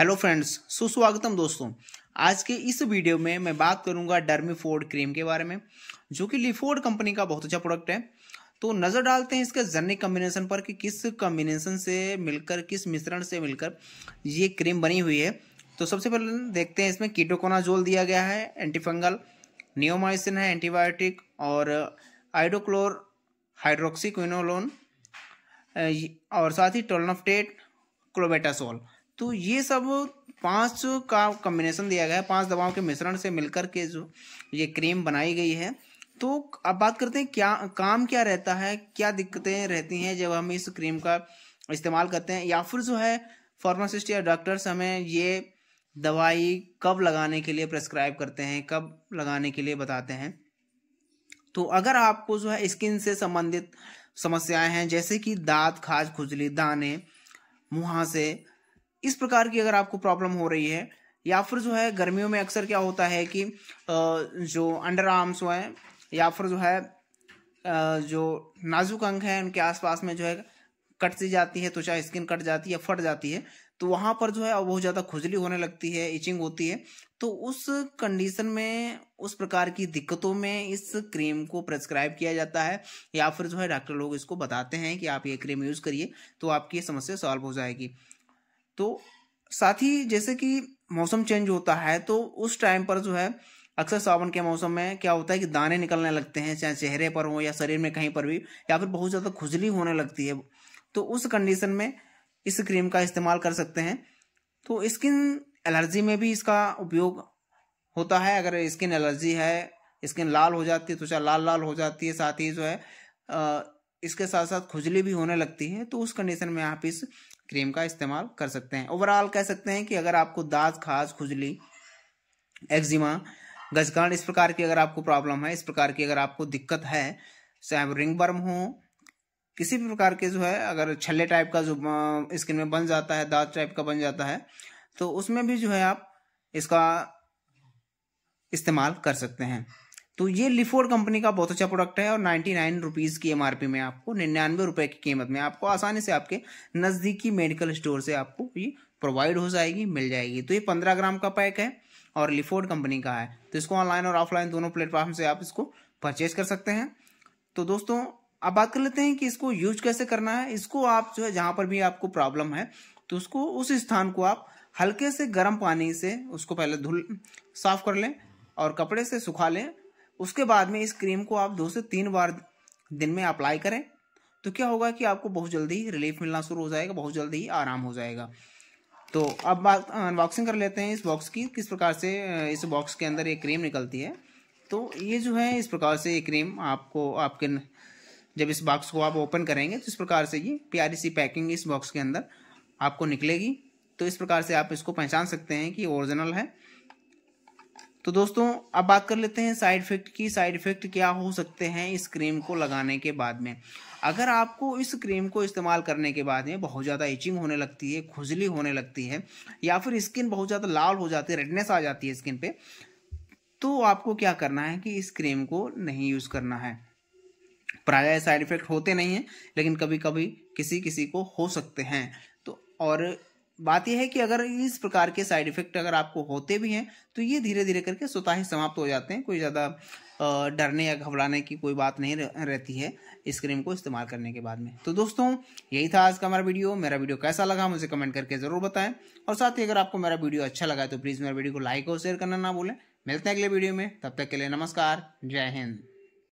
hello friends सुस्वागतम दोस्तों आज के इस वीडियो में मैं बात करूंगा डर्मीफोर्ड क्रीम के बारे में जो कि लिफोर्ड कंपनी का बहुत अच्छा प्रोडक्ट है तो नज़र डालते हैं इसके जर्नी कम्बिनेशन पर कि किस कम्बिनेशन से मिलकर किस मिश्रण से मिलकर ये क्रीम बनी हुई है तो सबसे पहले देखते हैं इसमें कीटोकोनाजोल दिया गया है एंटीफंगल नियोमाइसिन है एंटीबायोटिक और आइडोक्लोर हाइड्रोक्सीक्विनोलोन और साथ ही टोलनोफ्टेट क्लोबेटासोल तो ये सब पांच का कम्बिनेशन दिया गया है पांच दवाओं के मिश्रण से मिलकर के जो ये क्रीम बनाई गई है तो अब बात करते हैं क्या काम क्या रहता है क्या दिक्कतें रहती हैं जब हम इस क्रीम का इस्तेमाल करते हैं या फिर जो है फार्मासिस्ट या डॉक्टर्स हमें ये दवाई कब लगाने के लिए प्रेस्क्राइब करते हैं कब लगाने के लिए बताते हैं तो अगर आपको जो है स्किन से संबंधित समस्याएं हैं जैसे कि दांत खाज खुजली दाने मुहासे इस प्रकार की अगर आपको प्रॉब्लम हो रही है या फिर जो है गर्मियों में अक्सर क्या होता है कि जो अंडर आर्म्स हुए हैं या फिर जो है जो नाजुक अंग हैं उनके आसपास में जो है कट सी जाती है तो चाहे स्किन कट जाती है फट जाती है तो वहाँ पर जो है बहुत ज़्यादा खुजली होने लगती है इचिंग होती है तो उस कंडीशन में उस प्रकार की दिक्कतों में इस क्रीम को प्रेस्क्राइब किया जाता है या फिर जो है डॉक्टर लोग इसको बताते हैं कि आप ये क्रीम यूज़ करिए तो आपकी ये समस्या सॉल्व हो जाएगी तो साथ ही जैसे कि मौसम चेंज होता है तो उस टाइम पर जो है अक्सर सावन के मौसम में क्या होता है कि दाने निकलने लगते हैं चाहे चेहरे पर हो या शरीर में कहीं पर भी या फिर बहुत ज़्यादा खुजली होने लगती है तो उस कंडीशन में इस क्रीम का इस्तेमाल कर सकते हैं तो स्किन एलर्जी में भी इसका उपयोग होता है अगर स्किन एलर्जी है स्किन लाल हो जाती है त्वचा लाल लाल हो जाती है साथ ही जो है इसके साथ साथ खुजली भी होने लगती है तो उस कंडीशन में आप इस क्रीम का इस्तेमाल कर सकते हैं ओवरऑल कह सकते हैं कि अगर आपको दाद खाज खुजली एक्जिमा गजकांड इस प्रकार की अगर आपको प्रॉब्लम है इस प्रकार की अगर आपको दिक्कत है चाहे वो रिंग बर्म हो किसी भी प्रकार के जो है अगर छल्ले टाइप का जो स्किन में बन जाता है दाद टाइप का बन जाता है तो उसमें भी जो है आप इसका इस्तेमाल कर सकते हैं तो ये लिफोर कंपनी का बहुत अच्छा प्रोडक्ट है और नाइन्टी नाइन रुपीज़ की एमआरपी में आपको निन्यानवे रुपए की कीमत में आपको आसानी से आपके नज़दीकी मेडिकल स्टोर से आपको ये प्रोवाइड हो जाएगी मिल जाएगी तो ये पंद्रह ग्राम का पैक है और लिफोर्ड कंपनी का है तो इसको ऑनलाइन और ऑफलाइन दोनों प्लेटफॉर्म से आप इसको परचेज कर सकते हैं तो दोस्तों अब बात कर लेते हैं कि इसको यूज कैसे करना है इसको आप जो है जहाँ पर भी आपको प्रॉब्लम है तो उसको उस स्थान को आप हल्के से गर्म पानी से उसको पहले धुल साफ कर लें और कपड़े से सुखा लें उसके बाद में इस क्रीम को आप दो से तीन बार दिन में अप्लाई करें तो क्या होगा कि आपको बहुत जल्दी रिलीफ मिलना शुरू हो जाएगा बहुत जल्दी ही आराम हो जाएगा तो अब बात अनबॉक्सिंग कर लेते हैं इस बॉक्स की किस प्रकार से इस बॉक्स के अंदर ये क्रीम निकलती है तो ये जो है इस प्रकार से ये क्रीम आपको आपके जब इस बॉक्स को आप ओपन करेंगे तो इस प्रकार से ये प्यारी सी पैकिंग इस बॉक्स के अंदर आपको निकलेगी तो इस प्रकार से आप इसको पहचान सकते हैं कि ओरिजिनल है तो दोस्तों अब बात कर लेते हैं साइड इफेक्ट की साइड इफेक्ट क्या हो सकते हैं इस क्रीम को लगाने के बाद में अगर आपको इस क्रीम को इस्तेमाल करने के बाद में बहुत ज़्यादा इचिंग होने लगती है खुजली होने लगती है या फिर स्किन बहुत ज़्यादा लाल हो जाती है रेडनेस आ जाती है स्किन पे तो आपको क्या करना है कि इस क्रीम को नहीं यूज़ करना है प्रायः साइड इफेक्ट होते नहीं हैं लेकिन कभी कभी किसी किसी को हो सकते हैं तो और बात यह है कि अगर इस प्रकार के साइड इफेक्ट अगर आपको होते भी हैं तो ये धीरे धीरे करके स्वतः ही समाप्त हो जाते हैं कोई ज़्यादा डरने या घबराने की कोई बात नहीं रहती है इस क्रीम को इस्तेमाल करने के बाद में तो दोस्तों यही था आज का हमारा वीडियो मेरा वीडियो कैसा लगा मुझे कमेंट करके ज़रूर बताएं और साथ ही अगर आपको मेरा वीडियो अच्छा लगा तो प्लीज़ मेरा वीडियो को लाइक और शेयर करना ना भूलें मिलते हैं अगले वीडियो में तब तक के लिए नमस्कार जय हिंद